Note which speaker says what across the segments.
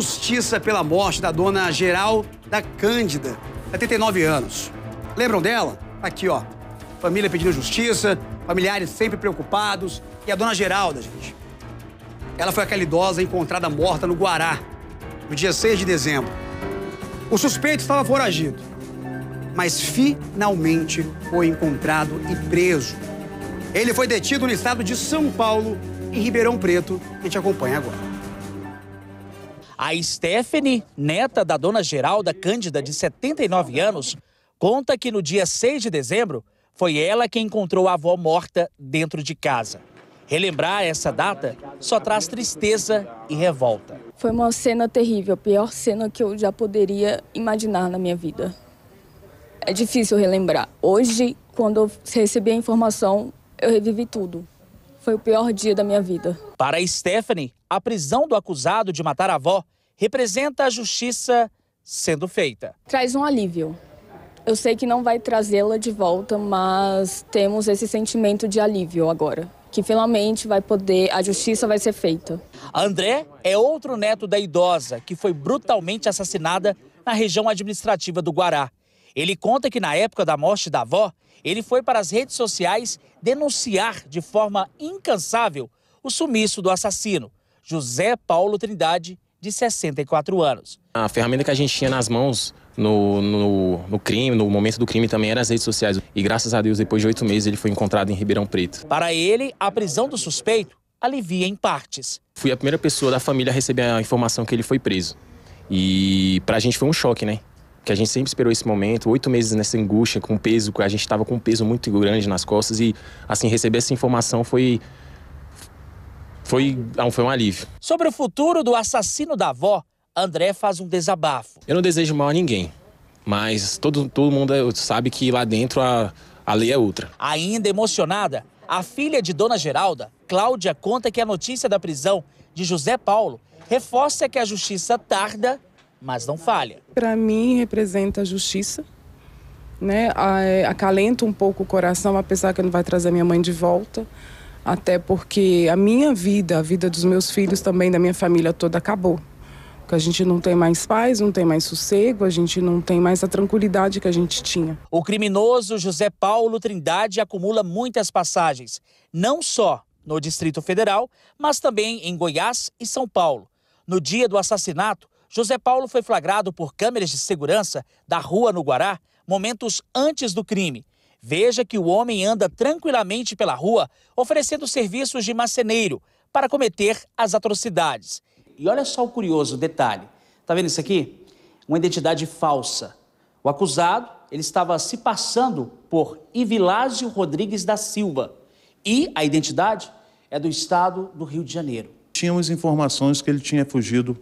Speaker 1: justiça pela morte da dona Geral da Cândida, 79 anos. Lembram dela? Tá aqui, ó. Família pedindo justiça, familiares sempre preocupados e a dona Geralda, gente. Ela foi aquela idosa encontrada morta no Guará, no dia 6 de dezembro. O suspeito estava foragido, mas finalmente foi encontrado e preso. Ele foi detido no estado de São Paulo, em Ribeirão Preto, que a gente acompanha agora.
Speaker 2: A Stephanie, neta da dona Geralda Cândida, de 79 anos, conta que no dia 6 de dezembro foi ela quem encontrou a avó morta dentro de casa. Relembrar essa data só traz tristeza e revolta.
Speaker 3: Foi uma cena terrível, a pior cena que eu já poderia imaginar na minha vida. É difícil relembrar. Hoje, quando eu recebi a informação, eu revivi tudo. Foi o pior dia da minha vida.
Speaker 2: Para Stephanie, a prisão do acusado de matar a avó representa a justiça sendo feita.
Speaker 3: Traz um alívio. Eu sei que não vai trazê-la de volta, mas temos esse sentimento de alívio agora, que finalmente vai poder, a justiça vai ser feita.
Speaker 2: André é outro neto da idosa que foi brutalmente assassinada na região administrativa do Guará. Ele conta que na época da morte da avó, ele foi para as redes sociais denunciar de forma incansável o sumiço do assassino, José Paulo Trindade, de 64 anos.
Speaker 4: A ferramenta que a gente tinha nas mãos no, no, no, crime, no momento do crime também eram as redes sociais. E graças a Deus, depois de oito meses, ele foi encontrado em Ribeirão Preto. Para ele,
Speaker 2: a prisão do suspeito alivia em partes.
Speaker 4: Fui a primeira pessoa da família a receber a informação que ele foi preso. E para a gente foi um choque, né? que a gente sempre esperou esse momento, oito meses nessa angústia, com peso, a gente estava com um peso muito grande nas costas e, assim, receber essa informação foi. Foi, ah, foi um alívio.
Speaker 2: Sobre o futuro do assassino da avó, André faz um desabafo.
Speaker 4: Eu não desejo mal a ninguém, mas todo, todo mundo sabe que lá dentro a, a lei é outra. Ainda emocionada, a filha de Dona
Speaker 2: Geralda, Cláudia, conta que a notícia da prisão de José Paulo reforça que a justiça tarda mas não falha.
Speaker 4: Para mim, representa justiça, né? É, acalenta um pouco o coração, apesar que não vai trazer minha mãe de volta, até porque a minha vida, a vida dos meus filhos também, da minha família toda, acabou. Porque a gente não tem mais paz, não tem mais sossego, a gente não tem mais a tranquilidade que a gente tinha.
Speaker 2: O criminoso José Paulo Trindade acumula muitas passagens, não só no Distrito Federal, mas também em Goiás e São Paulo. No dia do assassinato, José Paulo foi flagrado por câmeras de segurança da rua no Guará momentos antes do crime. Veja que o homem anda tranquilamente pela rua oferecendo serviços de maceneiro para cometer as atrocidades. E olha só o curioso detalhe. Tá vendo isso aqui? Uma identidade falsa. O acusado, ele estava se passando por Ivilásio Rodrigues da Silva. E a identidade é do estado do Rio de Janeiro.
Speaker 5: Tínhamos informações que ele tinha fugido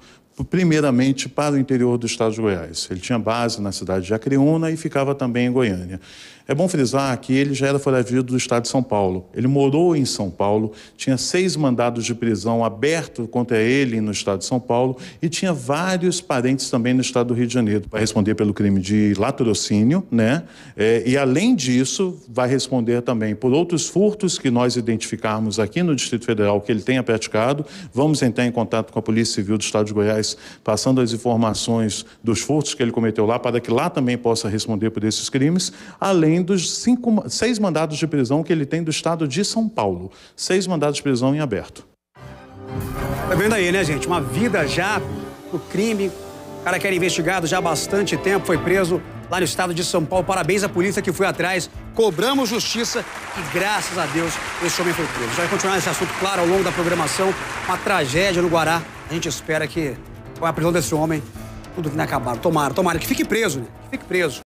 Speaker 5: primeiramente para o interior do estado de Goiás. Ele tinha base na cidade de Acreúna e ficava também em Goiânia. É bom frisar que ele já era foragido do estado de São Paulo. Ele morou em São Paulo, tinha seis mandados de prisão abertos contra ele no estado de São Paulo e tinha vários parentes também no estado do Rio de Janeiro para responder pelo crime de latrocínio, né? É, e além disso, vai responder também por outros furtos que nós identificarmos aqui no Distrito Federal que ele tenha praticado. Vamos entrar em contato com a Polícia Civil do estado de Goiás sociais, passando as informações dos furtos que ele cometeu lá, para que lá também possa responder por esses crimes, além dos cinco, seis mandados de prisão que ele tem do estado de São Paulo. Seis mandados de prisão em aberto. Tá vendo aí, né, gente? Uma vida já
Speaker 1: no crime. O cara que era investigado já há bastante tempo, foi preso lá no estado de São Paulo. Parabéns à polícia que foi atrás. Cobramos justiça e, graças a Deus, esse homem foi preso. Já vai continuar esse assunto, claro, ao longo da programação. Uma tragédia no Guará. A gente espera que a prisão desse homem, tudo inacabado. É tomara, tomara, que fique preso, né? Que fique preso.